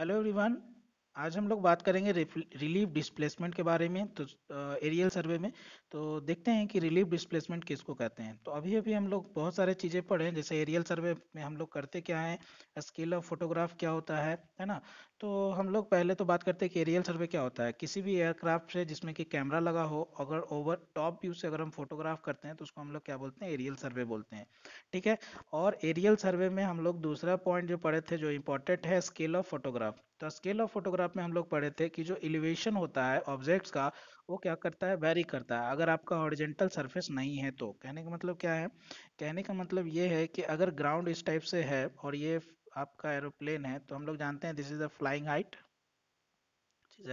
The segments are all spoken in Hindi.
हेलो एवरीवन आज हम लोग बात करेंगे रिलीफ डिस्प्लेसमेंट के बारे में तो एरियल सर्वे में तो देखते हैं कि रिलीफ डिस्प्लेसमेंट किसको कहते हैं तो अभी अभी हम लोग बहुत सारे चीज़ें पढ़े हैं जैसे एरियल सर्वे में हम लोग करते क्या हैं स्केल ऑफ फोटोग्राफ क्या होता है है ना तो हम लोग पहले तो बात करते हैं कि एरियल सर्वे क्या होता है किसी भी एयरक्राफ्ट से जिसमें कि कैमरा लगा हो अगर ओवर टॉप व्यू से अगर हम फोटोग्राफ करते हैं तो उसको हम लोग क्या बोलते हैं एरियल सर्वे बोलते हैं ठीक है और एरियल सर्वे में हम लोग दूसरा पॉइंट जो पढ़े थे जो इंपॉर्टेंट है स्केल ऑफ फोटोग्राफ तो स्केल ऑफ फोटोग्राफ में हम लोग पढ़े थे कि जो एलिवेशन होता है ऑब्जेक्ट्स का वो क्या करता है वेरी करता है अगर आपका ऑरिजेंटल सरफेस नहीं है तो कहने का मतलब क्या है कहने का मतलब ये है कि अगर ग्राउंड इस टाइप से है और ये आपका एरोप्लेन है तो हम लोग जानते हैं this is the flying height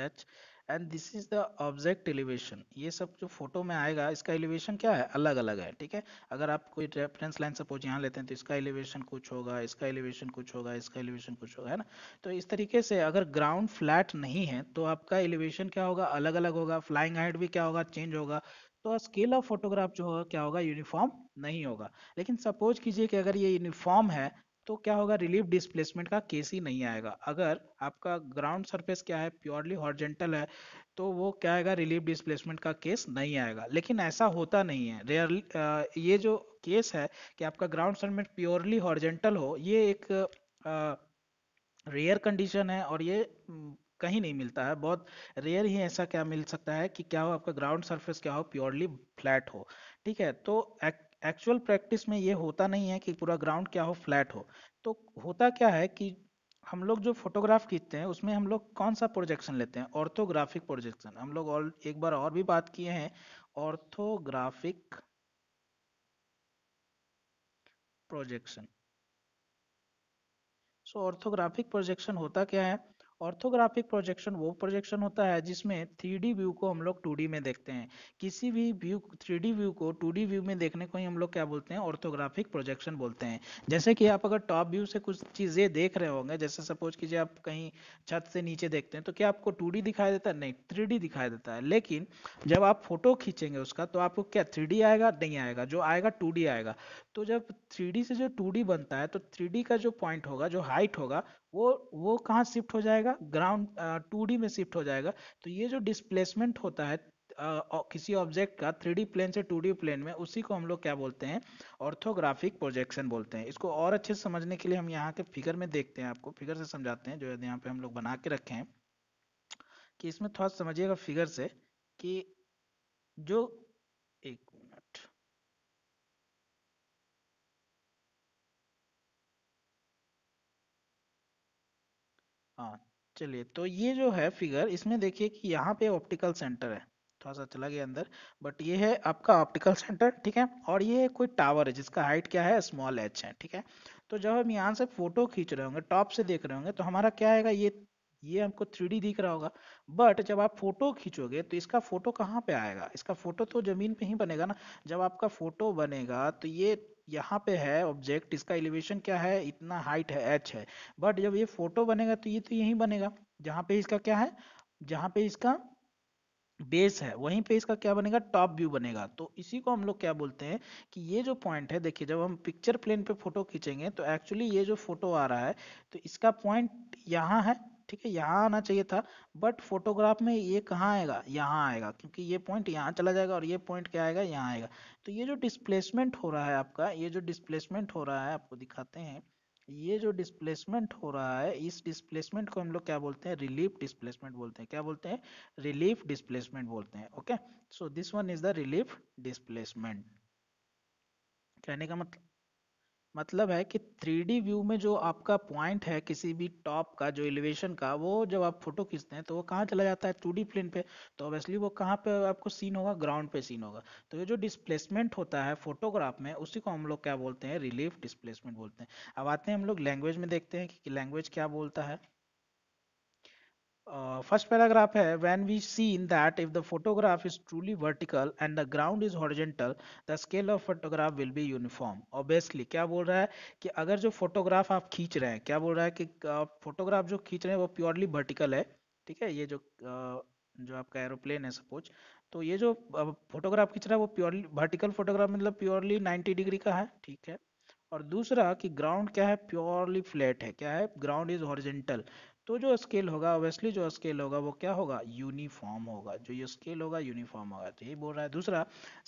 H and this is the object elevation ये सब जो फोटो में आएगा इसका एलिवेशन क्या है अलग अलग है ठीक है अगर आप कोई रेफरेंस लाइन सपोज यहाँ लेते हैं तो इसका एलिवेशन कुछ होगा इसका एलिवेशन कुछ होगा इसका एलिवेशन कुछ होगा है ना तो इस तरीके से अगर ग्राउंड फ्लैट नहीं है तो आपका एलिवेशन क्या होगा अलग अलग होगा फ्लाइंग हाइट भी क्या होगा चेंज होगा तो स्केल ऑफ फोटोग्राफ जो होगा क्या होगा यूनिफॉर्म नहीं होगा लेकिन सपोज कीजिए कि अगर ये यूनिफॉर्म है तो क्या होगा रिलीफ डिस्प्लेसमेंट का केस ही नहीं आएगा अगर आपका ग्राउंड सरफेस क्या है प्योरली हॉर्जेंटल है तो वो क्या आएगा रिलीफ डिस्प्लेसमेंट का केस नहीं आएगा लेकिन ऐसा होता नहीं है रेयरली ये जो केस है कि आपका ग्राउंड सरफेस प्योरली हॉर्जेंटल हो ये एक रेयर कंडीशन है और ये कहीं नहीं मिलता है बहुत रेयर ही ऐसा क्या मिल सकता है कि क्या हो आपका ग्राउंड सरफेस क्या हो प्योरली फ्लैट हो ठीक है तो एक्चुअल प्रैक्टिस में ये होता नहीं है कि पूरा ग्राउंड क्या हो फ्लैट हो तो होता क्या है कि हम लोग जो फोटोग्राफ खींचते हैं उसमें हम लोग कौन सा प्रोजेक्शन लेते हैं ऑर्थोग्राफिक प्रोजेक्शन हम लोग और एक बार और भी बात किए हैं orthographic projection so orthographic projection होता क्या है ऑर्थोग्राफिक प्रोजेक्शन वो प्रोजेक्शन होता है जिसमें थ्री व्यू को हम लोग टू में देखते हैं किसी भी व्यू थ्री व्यू को टू व्यू में देखने को ही हम लोग क्या बोलते हैं ऑर्थोग्राफिक प्रोजेक्शन बोलते हैं जैसे कि आप अगर टॉप व्यू से कुछ चीज़ें देख रहे होंगे जैसे सपोज कीजिए आप कहीं छत से नीचे देखते हैं तो क्या आपको टू दिखाई देता है नहीं थ्री दिखाई देता है लेकिन जब आप फोटो खींचेंगे उसका तो आपको क्या थ्री आएगा नहीं आएगा जो आएगा टू आएगा तो जब थ्री से जो टू बनता है तो थ्री का जो पॉइंट होगा जो हाइट होगा वो वो कहाँ शिफ्ट हो जाएगा ग्राउंड टू डी में शिफ्ट हो जाएगा तो ये जो डिस्प्लेसमेंट होता है Uh, किसी ऑब्जेक्ट का थ्री डी प्लेन से टू डी प्लेन में उसी को हम लोग क्या बोलते हैं ऑर्थोग्राफिक प्रोजेक्शन बोलते हैं इसको और अच्छे से समझने के लिए हम यहाँ के फिगर में देखते हैं आपको फिगर से समझाते हैं जो यहाँ पे हम लोग बना के रखे हैं कि इसमें थोड़ा समझिएगा फिगर से कि जो हाँ चलिए तो ये जो है फिगर इसमें देखिए कि यहाँ पे ऑप्टिकल सेंटर है थोड़ा सा चला गया अंदर बट ये है आपका ऑप्टिकल सेंटर ठीक है और ये कोई टावर है जिसका हाइट क्या है स्मॉल एच है ठीक है तो जब हम यहाँ से फोटो खींच रहे होंगे टॉप से देख रहे होंगे तो हमारा क्या आएगा ये ये हमको थ्री दिख रहा होगा बट जब आप फोटो खींचोगे तो इसका फोटो कहाँ पे आएगा इसका फोटो तो जमीन पे ही बनेगा ना जब आपका फोटो बनेगा तो ये यहाँ पे है ऑब्जेक्ट इसका एलिवेशन क्या है इतना हाइट है एच है बट जब ये फोटो बनेगा तो ये तो यही बनेगा जहाँ पे इसका क्या है जहाँ पे इसका बेस है वहीं पे इसका क्या बनेगा टॉप व्यू बनेगा तो इसी को हम लोग क्या बोलते हैं कि ये जो पॉइंट है देखिए जब हम पिक्चर प्लेन पे फोटो खींचेंगे तो एक्चुअली ये जो फोटो आ रहा है तो इसका पॉइंट यहाँ है ठीक है यहाँ आना चाहिए था बट फोटोग्राफ में ये कहाँ आएगा यहाँ आएगा क्योंकि ये पॉइंट यहाँ चला जाएगा और ये पॉइंट क्या आएगा यहाँ आएगा तो ये जो डिस्प्लेसमेंट हो रहा है आपका ये जो डिस्प्लेसमेंट हो रहा है आपको दिखाते हैं ये जो डिस्प्लेसमेंट हो रहा है इस डिस्प्लेसमेंट को हम लोग क्या बोलते हैं रिलीफ डिस्प्लेसमेंट बोलते हैं क्या बोलते हैं रिलीफ डिस्प्लेसमेंट बोलते हैं okay so this one is the relief displacement कहने का मतलब मतलब है कि थ्री व्यू में जो आपका पॉइंट है किसी भी टॉप का जो एलिवेशन का वो जब आप फोटो खींचते हैं तो वो कहाँ चला जाता है टू प्लेन पे तो ऑब्वियसली वो कहाँ पे आपको सीन होगा ग्राउंड पे सीन होगा तो ये जो डिस्प्लेसमेंट होता है फोटोग्राफ में उसी को हम लोग क्या बोलते हैं रिलीफ डिस्प्लेसमेंट बोलते हैं अब आते हैं हम लोग लैंग्वेज में देखते हैं कि लैंग्वेज क्या बोलता है Uh, first paragraph hai when we see in that if the photograph is truly vertical and the ground is horizontal the scale of photograph will be uniform obviously क्या बोल रहा है कि अगर जो फोटोग्राफ आप खींच रहे हैं क्या बोल रहा है कि फोटोग्राफ uh, जो खींच रहे हैं वो प्योरली वर्टिकल है ठीक है ये जो uh, जो आपका एरोप्लेन है सपोज तो ये जो फोटोग्राफ uh, खींच रहा है वो प्योरली वर्टिकल फोटोग्राफ मतलब प्योरली 90 डिग्री का है ठीक है और दूसरा कि ग्राउंड क्या है प्योरली फ्लैट है क्या है ग्राउंड इज हॉरिजेंटल तो जो स्केल होगा ऑब्वियसली जो स्केल होगा वो क्या होगा यूनिफॉर्म होगा जो ये स्केल होगा यूनिफॉर्म होगा तो ये बोल रहा है दूसरा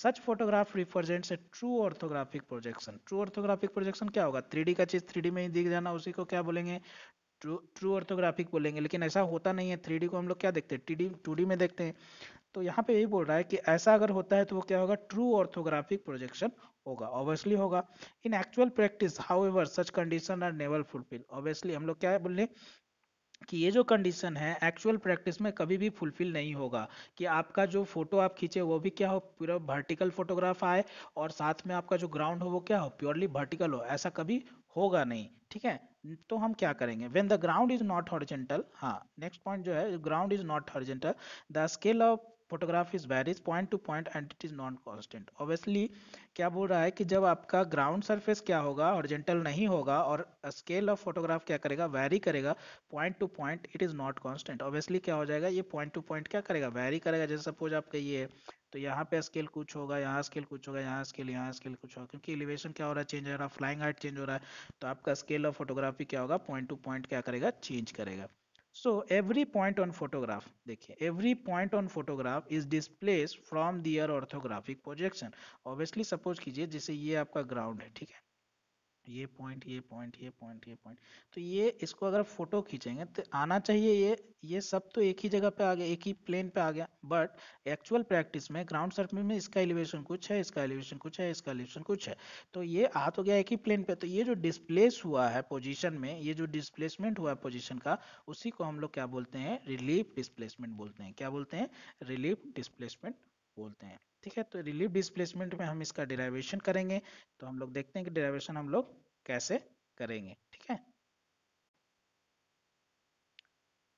such photograph represents a true orthographic projection true orthographic projection क्या होगा थ्री का चीज़ थ्री में ही दिख जाना उसी को क्या बोलेंगे ट्रू ट्रू ऑर्थोग्राफिक बोलेंगे लेकिन ऐसा होता नहीं है थ्री को हम लोग क्या देखते हैं टी डी में देखते हैं तो यहाँ पे यही बोल रहा है कि ऐसा अगर होता है तो वो क्या होगा ट्रू ऑर्थोग्राफिक प्रोजेक्शन होगा ऑब्वियसली होगा in actual practice however such condition are never fulfil obviously हम लोग क्या बोल हैं कि ये जो कंडीशन है एक्चुअल प्रैक्टिस में कभी भी फुलफिल नहीं होगा कि आपका जो फोटो आप खींचे वो भी क्या हो पूरा वर्टिकल फोटोग्राफ आए और साथ में आपका जो ग्राउंड हो वो क्या हो प्योरली वर्टिकल हो ऐसा कभी होगा नहीं ठीक है तो हम क्या करेंगे when the ground is not horizontal हाँ नेक्स्ट पॉइंट जो है ground is not horizontal the scale of photograph is varies point to point and it is non constant obviously क्या बोल रहा है कि जब आपका ग्राउंड सरफेस क्या होगा ऑरिजेंटल नहीं होगा और स्केल ऑफ फोटोग्राफ क्या करेगा वेरी करेगा point to point it is not constant obviously क्या हो जाएगा ये पॉइंट टू पॉइंट क्या करेगा वेरी करेगा जैसे सपोज आपका ये तो यहाँ पे स्केल कुछ होगा यहाँ स्केल कुछ होगा यहाँ स्केल यहाँ स्केल कुछ होगा क्योंकि एलिवेशन क्या हो रहा है चेंज हो रहा है फ्लाइंग हाइट चेंज हो रहा है तो आपका स्केल ऑफ फोटोग्राफी क्या होगा पॉइंट टू पॉइंट क्या करेगा चेंज करेगा so every point on photograph देखिए every point on photograph is displaced from their orthographic projection obviously suppose कीजिए जैसे ये आपका ground है ठीक है ये पॉइंट ये पॉइंट ये पॉइंट ये पॉइंट तो ये इसको अगर फोटो खींचेंगे तो आना चाहिए ये ये सब तो एक ही जगह पे आ गया एक ही प्लेन पे आ गया बट एक्चुअल प्रैक्टिस में ग्राउंड सर्फ में इसका एलिवेशन कुछ है इसका एलिवेशन कुछ है इसका एलिवेशन कुछ है तो ये आ तो गया एक ही प्लेन पे तो ये जो डिस्प्लेस हुआ है पोजिशन में ये जो डिस्प्लेसमेंट हुआ है पोजिशन का उसी को हम लोग क्या बोलते हैं रिलीफ डिस्प्लेसमेंट बोलते हैं क्या बोलते हैं रिलीफ डिस्प्लेसमेंट बोलते हैं ठीक है तो रिलीफ डिस्प्लेसमेंट में हम इसका डिराइवेशन करेंगे तो हम लोग देखते हैं कि डिराइवेशन हम लोग कैसे करेंगे ठीक है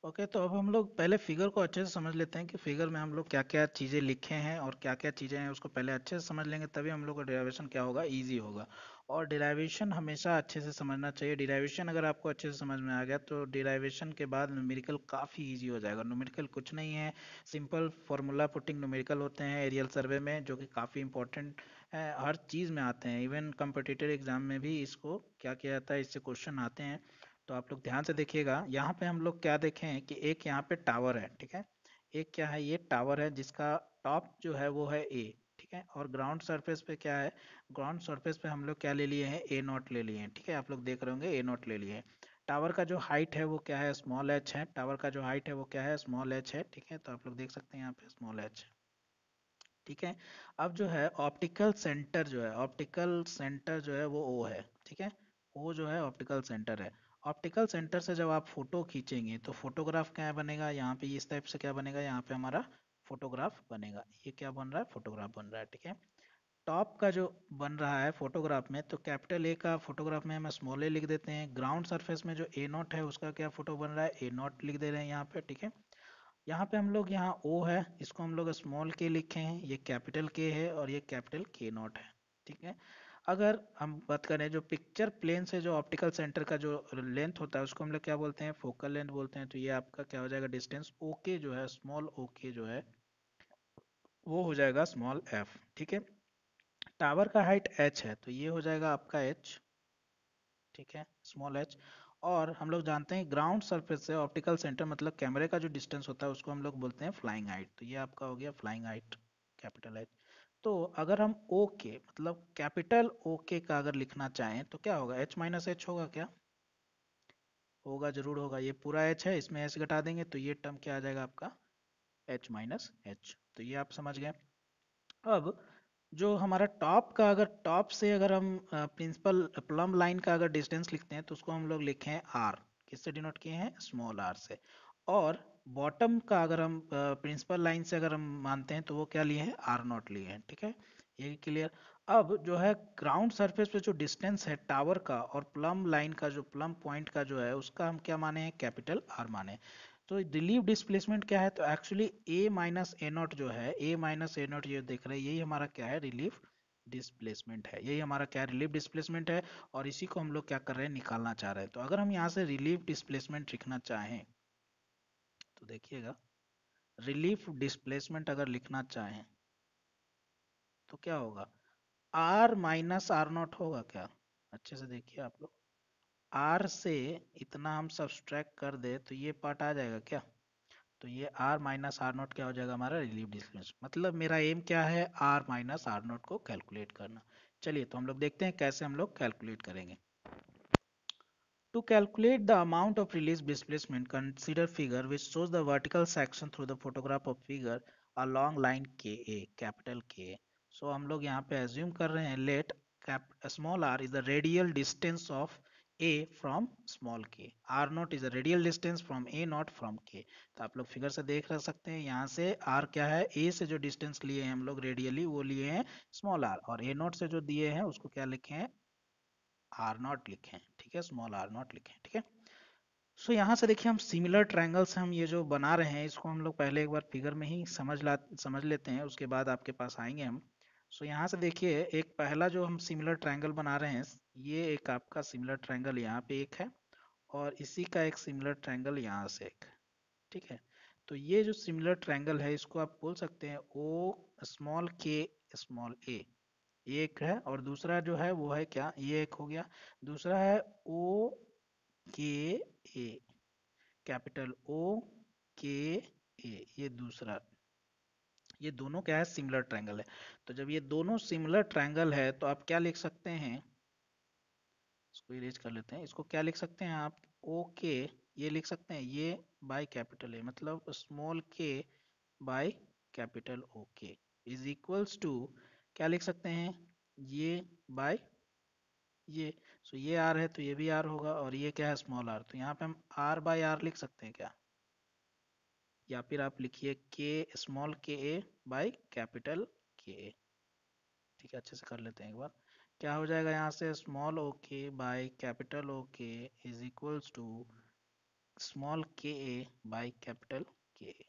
ओके तो अब हम लोग पहले फिगर को अच्छे से समझ लेते हैं कि फिगर में हम लोग क्या क्या चीज़ें लिखे हैं और क्या क्या चीज़ें हैं उसको पहले अच्छे से समझ लेंगे तभी हम लोग का डिराइवेशन क्या होगा ईजी होगा और डिराइवेशन हमेशा अच्छे से समझना चाहिए डिराइवेशन अगर आपको अच्छे से समझ में आ गया तो डिराइवेशन के बाद न्यूमेरिकल काफ़ी इजी हो जाएगा न्यूमेरिकल कुछ नहीं है सिंपल फार्मूला पुटिंग न्यूमेरिकल होते हैं एरियल सर्वे में जो कि काफ़ी इंपॉर्टेंट है हर चीज़ में आते हैं इवन कम्पिटिटिव एग्जाम में भी इसको क्या किया जाता है इससे क्वेश्चन आते हैं तो आप लोग ध्यान से देखिएगा यहाँ पे हम लोग क्या देखें कि एक यहाँ पे टावर है ठीक है एक क्या है ये टावर है जिसका टॉप जो है वो है ए ठीक है और ग्राउंड सरफेस पे क्या है ग्राउंड सरफेस पे हम लोग क्या ले लिए हैं ए नॉट ले लिए हैं ठीक है आप लोग देख रहे होंगे ए नॉट ले लिए हैं टावर का जो हाइट है वो क्या है स्मॉल एच है टावर का जो हाइट है वो क्या है स्मॉल एच है ठीक है तो आप लोग देख सकते हैं यहाँ पे स्मॉल एच ठीक है अब जो है ऑप्टिकल सेंटर जो है ऑप्टिकल सेंटर जो है वो ओ है ठीक है ओ जो है ऑप्टिकल सेंटर है ऑप्टिकल सेंटर से जब आप फोटो खींचेंगे तो फोटोग्राफ क्या बनेगा यहाँ पे इस टाइप से क्या बनेगा यहाँ पे हमारा फोटोग्राफ बनेगा ये क्या बन रहा है फोटोग्राफ बन रहा है ठीक है टॉप का जो बन रहा है फोटोग्राफ में तो कैपिटल ए का फोटोग्राफ में हम स्मॉल ए लिख देते हैं ग्राउंड सरफेस में जो ए नॉट है उसका क्या फोटो बन रहा है ए नॉट लिख दे रहे हैं यहाँ पे ठीक है यहाँ पे हम लोग यहाँ ओ है इसको हम लोग स्मॉल के लिखे हैं ये कैपिटल के है और ये कैपिटल के नॉट है ठीक है अगर हम बात करें जो पिक्चर प्लेन से जो ऑप्टिकल सेंटर का जो लेंथ होता है उसको हम लोग क्या बोलते हैं फोकल लेंथ बोलते हैं तो ये आपका क्या हो जाएगा डिस्टेंस ओके जो है स्मॉल ओके जो है वो हो जाएगा स्मॉल एफ ठीक है टावर का हाइट एच है तो ये हो जाएगा आपका एच ठीक है स्मॉल एच और हम लोग जानते हैं ग्राउंड सरफेस से ऑप्टिकल सेंटर मतलब कैमरे का जो डिस्टेंस होता है उसको हम लोग बोलते हैं फ्लाइंग हाइट तो ये आपका हो गया फ्लाइंग हाइट कैपिटल एच तो अगर हम ओ के मतलब कैपिटल ओ के का अगर लिखना चाहें तो क्या होगा एच माइनस एच होगा क्या होगा जरूर होगा ये पूरा एच है इसमें एच घटा देंगे तो ये टर्म क्या आ जाएगा आपका एच माइनस एच तो ये आप समझ गए अब जो हमारा टॉप का अगर टॉप से अगर हम प्रिंसिपल प्लम लाइन का अगर डिस्टेंस लिखते हैं तो उसको हम लोग लिखे हैं आर किससे डिनोट किए हैं स्मॉल आर से और बॉटम का अगर हम प्रिंसिपल लाइन से अगर हम मानते हैं तो वो क्या लिए हैं आर नॉट लिए हैं ठीक है ये क्लियर अब जो है ग्राउंड सरफेस पे जो डिस्टेंस है टावर का और प्लम लाइन का जो प्लम पॉइंट का जो है उसका हम क्या माने हैं कैपिटल आर माने तो रिलीव डिस्प्लेसमेंट क्या है तो actually A minus A nought जो है ए माइनस ए नॉट ये देख रहे हैं यही हमारा क्या है रिलीफ डिस्प्लेसमेंट है यही हमारा क्या रिलीफ डिस्प्लेसमेंट है और इसी को हम लोग क्या कर रहे हैं निकालना चाह रहे हैं तो अगर हम यहाँ से रिलीफ डिस्प्लेसमेंट लिखना चाहें तो देखिएगा रिलीफ डिस्प्लेसमेंट अगर लिखना चाहें तो क्या होगा आर माइनस आर नॉट होगा क्या अच्छे से देखिए आप लोग आर से इतना हम सब्सट्रैक्ट कर दे तो ये पार्ट आ जाएगा क्या तो ये R माइनस आर नॉट क्या हो जाएगा हमारा रिलीव डिस्टेंस मतलब मेरा एम क्या है R माइनस आर नॉट को कैलकुलेट करना चलिए तो हम लोग देखते हैं कैसे हम लोग कैलकुलेट करेंगे to calculate the amount of relief displacement consider figure which shows the vertical section through the photograph of figure along line K A capital के सो हम लोग यहाँ पे एज्यूम कर रहे हैं let cap small R is the radial distance of a from small k r not is a radial distance from a not from k तो आप लोग फिगर से देख रह सकते हैं यहाँ से r क्या है a से जो डिस्टेंस लिए हैं हम लोग रेडियली वो लिए हैं स्मॉल r और a नॉट से जो दिए हैं उसको क्या लिखे हैं आर नॉट लिखे हैं ठीक है स्मॉल आर नॉट लिखे हैं ठीक है सो so, यहाँ से देखिए हम सिमिलर ट्राइंगल्स हम ये जो बना रहे हैं इसको हम लोग पहले एक बार फिगर में ही समझ ला समझ लेते हैं उसके बाद आपके पास आएंगे हम सो so, यहाँ से देखिए एक पहला जो हम सिमिलर ट्रायंगल बना रहे हैं ये एक आपका सिमिलर ट्रायंगल यहाँ पे एक है और इसी का एक सिमिलर ट्रायंगल यहाँ से एक ठीक है तो ये जो सिमिलर ट्रायंगल है इसको आप बोल सकते हैं ओ स्मॉल के स्मॉल ए एक है और दूसरा जो है वो है क्या ये एक हो गया दूसरा है ओ के ए कैपिटल ओ के ए ये दूसरा ये दोनों क्या है सिमिलर ट्रायंगल है तो जब ये दोनों सिमिलर ट्रायंगल है तो आप क्या लिख सकते हैं इसको इरेज कर लेते हैं इसको क्या लिख सकते हैं आप ओ के ये लिख सकते हैं ये बाय कैपिटल ए मतलब स्मॉल के बाय कैपिटल ओ के इज इक्वल्स टू क्या लिख सकते हैं ये बाय ये सो ये आर है तो ये भी आर होगा और ये क्या है स्मॉल आर तो यहाँ पे हम आर बाय आर लिख सकते हैं क्या या फिर आप लिखिए के स्मॉल के ए बाई कैपिटल के ए ठीक है अच्छे से कर लेते हैं एक बार क्या हो जाएगा यहाँ से स्मॉल ओ के बाई कैपिटल ओ के इज इक्वल्स टू स्मॉल के ए बाई कैपिटल के ए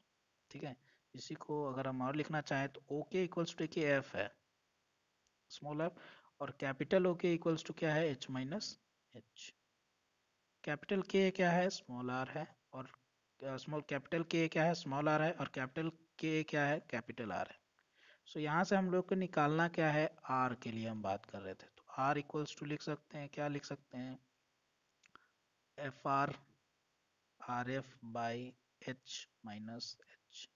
ठीक है इसी को अगर हम और लिखना चाहें तो O K equals to K F है स्मॉल एफ और capital O K equals to क्या है एच माइनस एच कैपिटल के क्या है स्मॉल आर है और स्मॉल कैपिटल के क्या है स्मॉल आर है और कैपिटल के क्या है कैपिटल आर है सो so, यहाँ से हम लोग को निकालना क्या है आर के लिए हम बात कर रहे थे तो आर इक्वल्स टू लिख सकते हैं क्या लिख सकते हैं F R R F by H minus H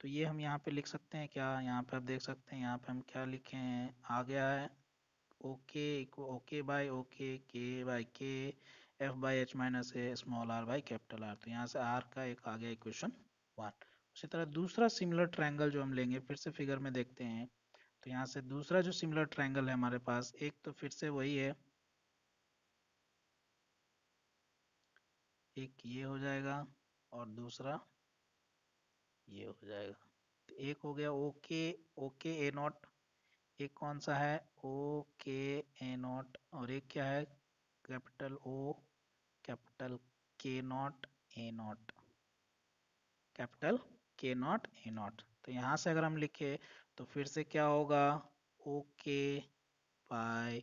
तो ये हम यहाँ पे लिख सकते हैं क्या यहाँ पे आप देख सकते हैं यहाँ पे हम क्या लिखे हैं आ गया है O K O K by O K K by K F by H minus A small R by capital R तो यहाँ से आर का एक आ गया इक्वेशन वन उसी तरह दूसरा सिमिलर ट्रायंगल जो हम लेंगे फिर से फिगर में देखते हैं तो यहाँ से दूसरा जो सिमिलर ट्रायंगल है हमारे पास एक तो फिर से वही है एक ये हो जाएगा और दूसरा ये हो जाएगा तो एक हो गया ओके ओके ए नॉट एक कौन सा है ओ के ए नॉट और एक क्या है capital O capital K nought A nought capital K nought A nought तो यहां से अगर हम लिखे तो फिर से क्या होगा ओ K by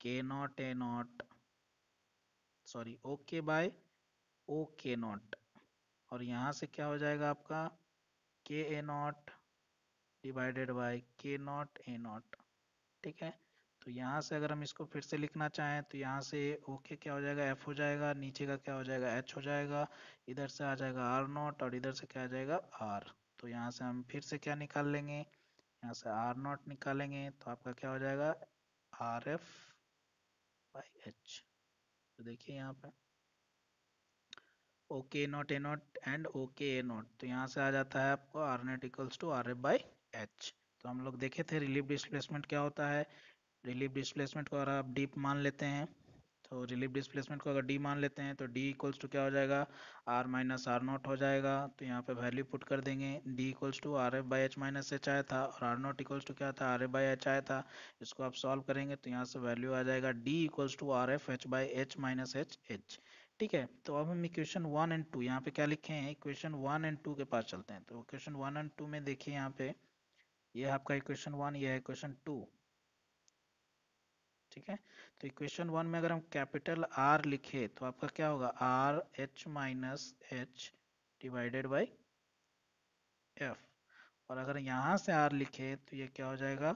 K nought A nought sorry O K by O K nought और यहां से क्या हो जाएगा आपका K A nought divided by K nought A nought ठीक है तो यहाँ से अगर हम इसको फिर से लिखना चाहें तो यहाँ से ओके क्या हो जाएगा एफ हो जाएगा नीचे का क्या हो जाएगा एच हो जाएगा इधर से आ जाएगा आर नॉट और इधर से क्या आ जाएगा आर तो यहाँ से हम फिर से क्या निकाल लेंगे यहाँ से आर नॉट निकालेंगे तो आपका क्या हो जाएगा आर एफ बाई एच तो देखिए यहाँ पे O K nought A nought and O K A nought तो यहाँ से आ जाता है आपको R nought equals to R F by H तो हम लोग देखे थे रिलीफ डिस्प्लेसमेंट क्या होता है रिलीफ डिस्प्लेसमेंट को अगर आप डी मान लेते हैं तो रिलीफ डिस्प्लेसमेंट को अगर डी मान लेते हैं तो डी इक्वल्स टू क्या हो जाएगा आर माइनस आर नॉट हो जाएगा तो यहाँ पे वैल्यू पुट कर देंगे D equals to R F by H minus H आया था और आर नॉट इक्वल्स टू क्या था आर एफ बाई एच आया था इसको आप सॉल्व करेंगे तो यहाँ से वैल्यू आ जाएगा D equals to R F H by H minus H H ठीक है तो अब हम इक्वेशन वन एंड टू यहाँ पे क्या लिखे हैं इक्वेशन वन एंड टू के पास चलते हैं तो इक्वेशन वन एंड टू में देखिए यहाँ पे ये यह आपका इक्वेशन वन ये है इक्वेशन टू ठीक है तो इक्वेशन वन में अगर हम कैपिटल आर लिखे तो आपका क्या होगा R H minus H divided by F और अगर यहां से आर लिखे तो ये क्या हो जाएगा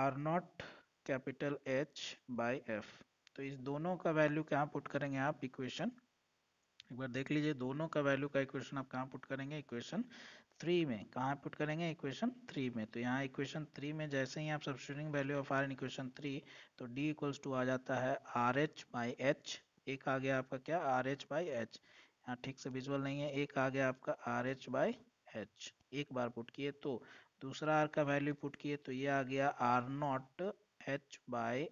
R nought capital H by F तो इस दोनों का वैल्यू क्या पुट करेंगे आप इक्वेशन एक बार देख लीजिए दोनों का वैल्यू का इक्वेशन आप कहाँ पुट करेंगे इक्वेशन थ्री में कहाँ पुट करेंगे इक्वेशन थ्री में तो यहाँ इक्वेशन थ्री में जैसे ही आप substituting value of R in equation three तो डी इक्वल्स टू आ जाता है आर एच बाई एच एक आ गया आपका क्या आर एच बाई एच यहाँ ठीक से विजुअल नहीं है एक आ गया आपका आर एच बाई एच एक बार पुट किए तो दूसरा आर का वैल्यू पुट किए तो ये आ गया R nought H by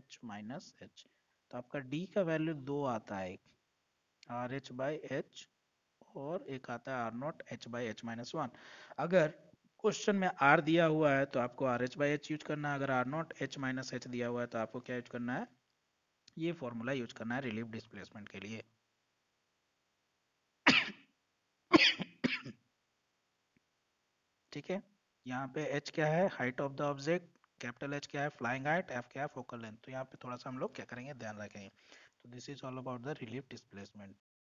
H minus H तो आपका डी का वैल्यू दो आता है आर एच बाई एच और एक आता है R nought H by H minus one अगर क्वेश्चन में आर दिया हुआ है तो आपको R H by H use करना है अगर R nought H minus H दिया हुआ है तो आपको क्या यूज करना है ये फॉर्मूला यूज करना है रिलीफ डिस्प्लेसमेंट के लिए ठीक है यहाँ पे एच क्या है height of the object capital H क्या है फ्लाइंग हाइट एफ क्या है फोकल लेंथ तो यहाँ पे थोड़ा सा हम लोग क्या करेंगे ध्यान रखेंगे so this is all about the relief displacement